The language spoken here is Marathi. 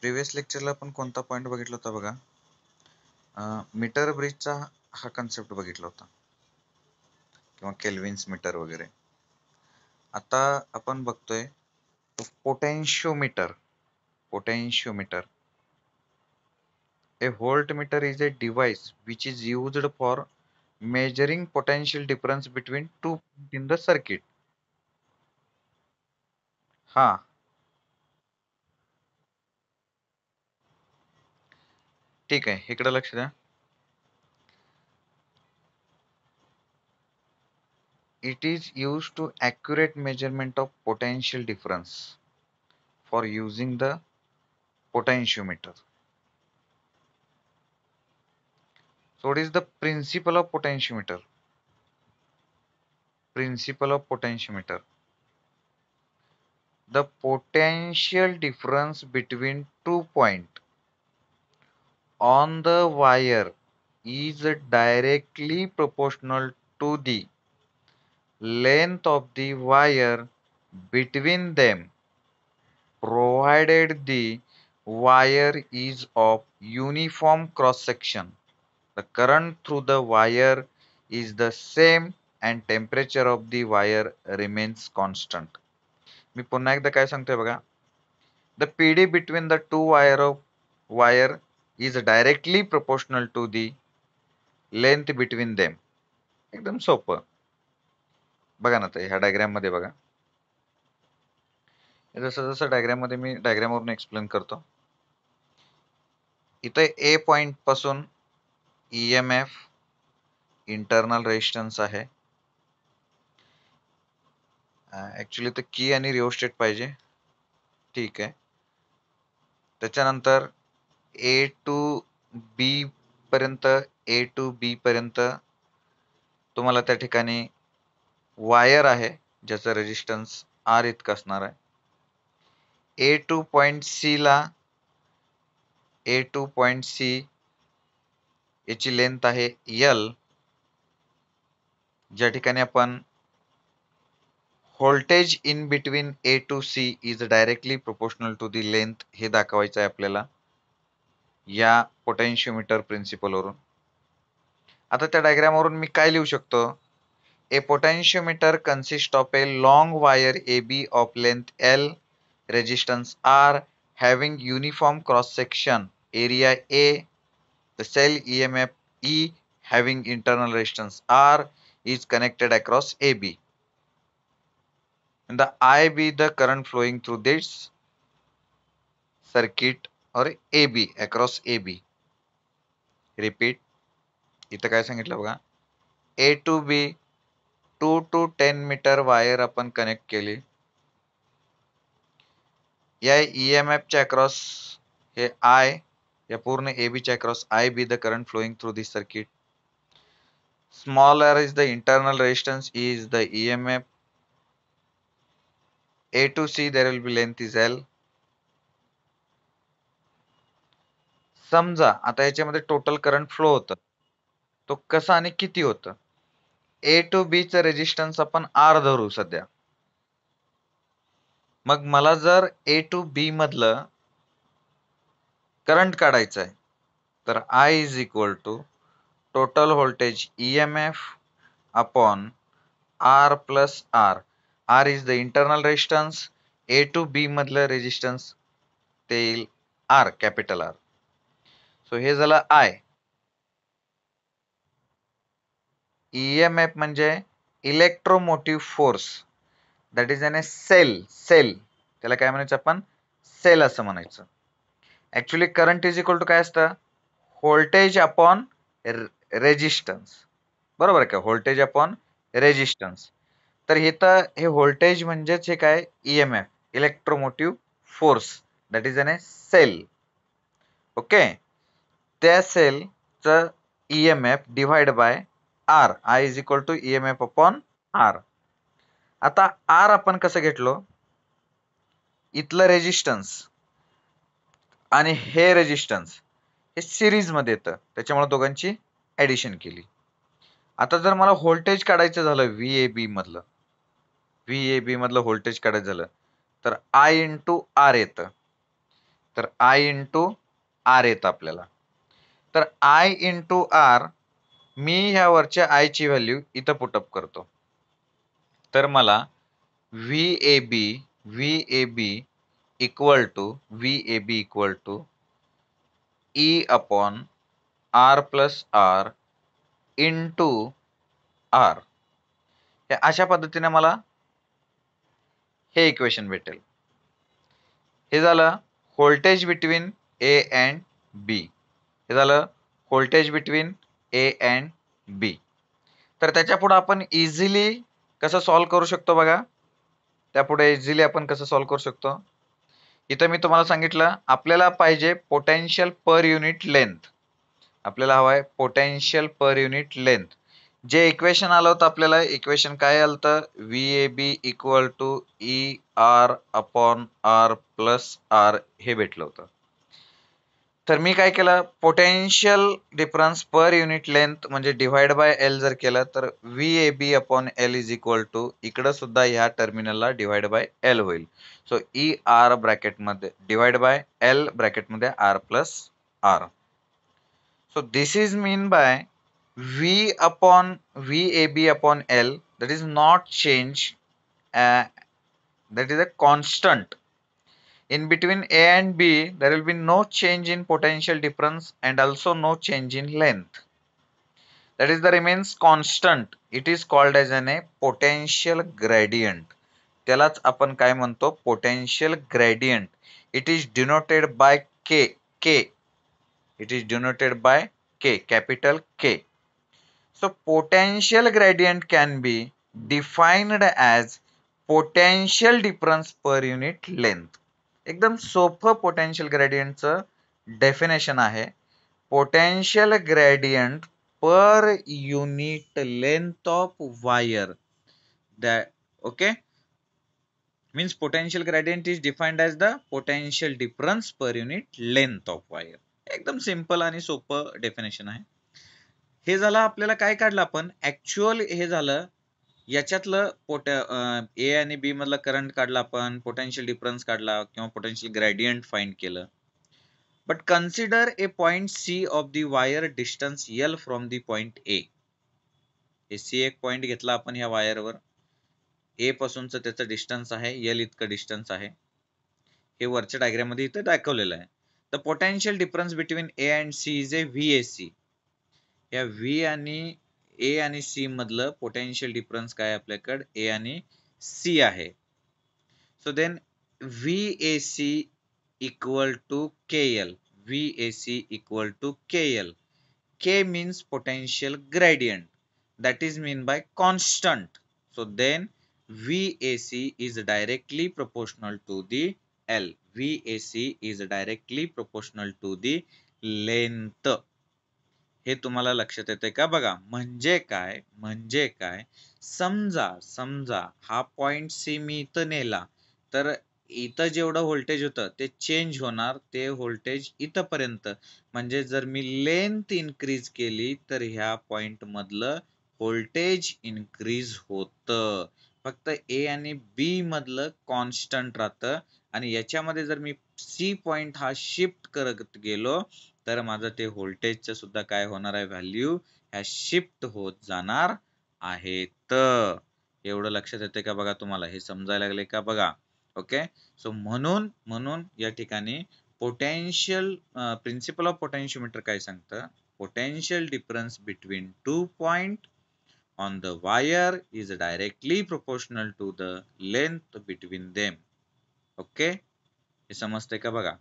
प्रिव्हियस लेक्चरला आपण कोणता पॉईंट बघितला होता बघा मीटर ब्रिजचा हा कन्सेप्ट बघितला होता किंवा केल्विन्स मीटर वगैरे आता आपण बघतोय potentiometer potentiometer a voltmeter is a device which is used for measuring potential difference between two in the circuit हा ठीक आहे इकडे लक्ष द्या it is use to accurate measurement of potential difference for using so it is the principle of potentiometer principle of potentiometer the potential difference between two point on the wire is directly proportional to the length of the wire between them provided the wire is of uniform cross section the current through the wire is the same and temperature of the wire remains constant. मी पुन्हा एकदा काय सांगतोय बघा the P D between the two wire is directly proportional to the length between them एकदम सोपं बघा ना तर ह्या मध्ये बघा जसं जसं मध्ये मी वरून एक्सप्लेन करतो इथे ए पॉइंट पासून E M F internal resistance आहे ॲक्च्युली तर की आणि रिओस्टेट पाहिजे ठीक आहे त्याच्यानंतर ए टू बी पर्यंत ए टू बी पर्यंत तुम्हाला त्या ठिकाणी वायर आहे ज्याचा रेजिस्टन्स आर इतका असणार आहे ए टू पॉईंट सीला ए टू पॉइंट सी याची लेंथ आहे यल ज्या ठिकाणी आपण voltage in between A to C is directly proportional to the length हे दाखवायचं आहे आपल्याला या प्रिंसिपल प्रिन्सिपलवरून आता त्या डायग्रामवरून मी काय लिहू शकतो a potentiometer consist of a long wire A B of length L resistance R having uniform cross section area A the cell E M F E having internal resistance R is connected across A B the I B the current flowing through this circuit और A B across A B repeat इत का संगित बघा A to B to two ten metre wire अपन कनेक्ट के लिए या ई एम एफच्या अक्रॉस आय या पूर्ण A B across I B the current flowing through this circuit small R is the internal resistance is the E M F A to C there will be length is L समजा आता याच्यामध्ये टोटल करंट फ्लो होतं तो कसा आणि किती होत ए टू बी च रेजिस्टन्स आपण आर धरू सध्या मग मला जर ए टू बी मधलं करंट काढायचं आहे तर I is equal to total voltage E M F upon R plus R R is the internal resistance A to B मधलं रेजिस्टन्स ते येईल आर कॅपिटल आर सो हे झालं आय ई एम एफ म्हणजे electromotive force that is any a sale sale त्याला काय म्हणायचं आपण सेल असं म्हणायचं actually current is equal to काय असतं व्होल्टेज अपॉन रेजिस्टन्स बरोबर आहे का व्होल्टेज अपॉन रेजिस्टन्स तर हे तर हे व्होल्टेज म्हणजेच हे काय E M F electromotive force that is any a cell okay त्या सेलचं E M F divide by R I is equal to E M F upon R आता आर आपण कसं घेतलो इथलं रेजिस्टन्स आणि हे रेजिस्टन्स हे सिरीजमध्ये येतं त्याच्यामुळे दोघांची ॲडिशन केली आता जर मला व्होल्टेज काढायचं झालं व्ही ए बी मधलं व्ही ए मधलं व्होल्टेज काढायचं झालं तर आय टू आर येतं तर आय इंटू आर येतं आपल्याला तर आय इन टू आर मी ह्यावरच्या आयची व्हॅल्यू इथं पुटअप करतो तर मला V A B V A B equal to V A B equal to E upon R plus R into R या अशा पद्धतीने मला हे इक्वेशन भेटेल हे झालं voltage between A and B हे झालं voltage between A and B तर त्याच्यापुढं आपण इझिली कसं सॉल्व्ह करू शकतो बघा त्यापुढे इझिली आपण कसं सॉल्व्ह करू शकतो इथं मी तुम्हाला सांगितलं आपल्याला पाहिजे पोटेन्शियल पर युनिट लेंथ आपल्याला हवं आहे पोटेन्शियल पर युनिट लेंथ जे इक्वेशन आलं होतं आपल्याला इक्वेशन काय आलं तर V A B equal to E R upon R plus R हे भेटलं होतं तर मी काय केलं potential difference per unit length म्हणजे डिवाइड बाय एल जर केलं तर V A B upon L is equal to इकडं सुद्धा ह्या टर्मिनलला डिवाइड बाय एल होईल सो ई आर ब्रॅकेटमध्ये divide by L ब्रॅकेटमध्ये R plus R so this is mean by V upon V A B upon L that is not change that is a constant in between A and B there will be no change in potential difference and also no change in length that is the remains constant it is called as an a potential gradient त्यालाच आपण काय म्हणतो potential gradient it is denoted by K K it is denoted by K capital K so potential gradient can be defined as potential difference per unit length एकदम सोपं पोटेन्शियल ग्रॅडियंटचं डेफिनेशन आहे potential gradient per unit length of wire okay means potential gradient is defined as the potential difference per unit length of wire एकदम सिंपल आणि सोपं डेफिनेशन आहे हे झालं आपल्याला काय काढलं आपण ऍक्च्युअल हे झालं याच्यातलं पोट ए आणि बी मधला करंट काढला आपण पोटेन्शियल डिफरन्स काढला किंवा पोटेन्शियल ग्रेडियंट फाइंड केलं but consider a point C of the wire distance L from the point A हे सी एक पॉइंट घेतला आपण या वायरवर ए पासूनचं त्याचं डिस्टन्स आहे एल इतकं डिस्टन्स आहे हे वरच्या मध्ये इथं दाखवलेलं आहे तर potential difference between A and C is A V A C या व्ही आणि ए सी मधल पोटेन्शियल डिफरन्स का अपने कड़े ए सी है so then V A C equal to K L V A C equal to K L K means potential gradient that is mean by constant so then V A C is directly proportional to the L V A C is directly proportional to the length हे तुम्हाला लक्षात येते का बघा म्हणजे काय म्हणजे काय समजा समजा हा पॉइंट सी मी इथं नेला तर इथं जेवढं व्होल्टेज होतं ते चेंज होणार ते व्होल्टेज पर्यंत म्हणजे जर मी लेंथ इन्क्रीज केली तर ह्या पॉइंट मधलं व्होल्टेज इन्क्रीज होत फक्त ए आणि बी मधलं कॉन्स्टंट राहतं आणि याच्यामध्ये जर मी सी पॉइंट हा शिफ्ट करत गेलो तर माझं ते व्होल्टेजचं सुद्धा काय होणार आहे व्हॅल्यू ह्या शिफ्ट होत जाणार आहेत एवढं लक्षात येते का बघा तुम्हाला हे समजायला लागले का बघा ओके सो म्हणून म्हणून या ठिकाणी पोटेन्शियल प्रिन्सिपल ऑफ पोटेन्शियोमीटर काय सांगतं potential difference between two point on the wire is directly proportional to the length between them okay हे समजते का बघा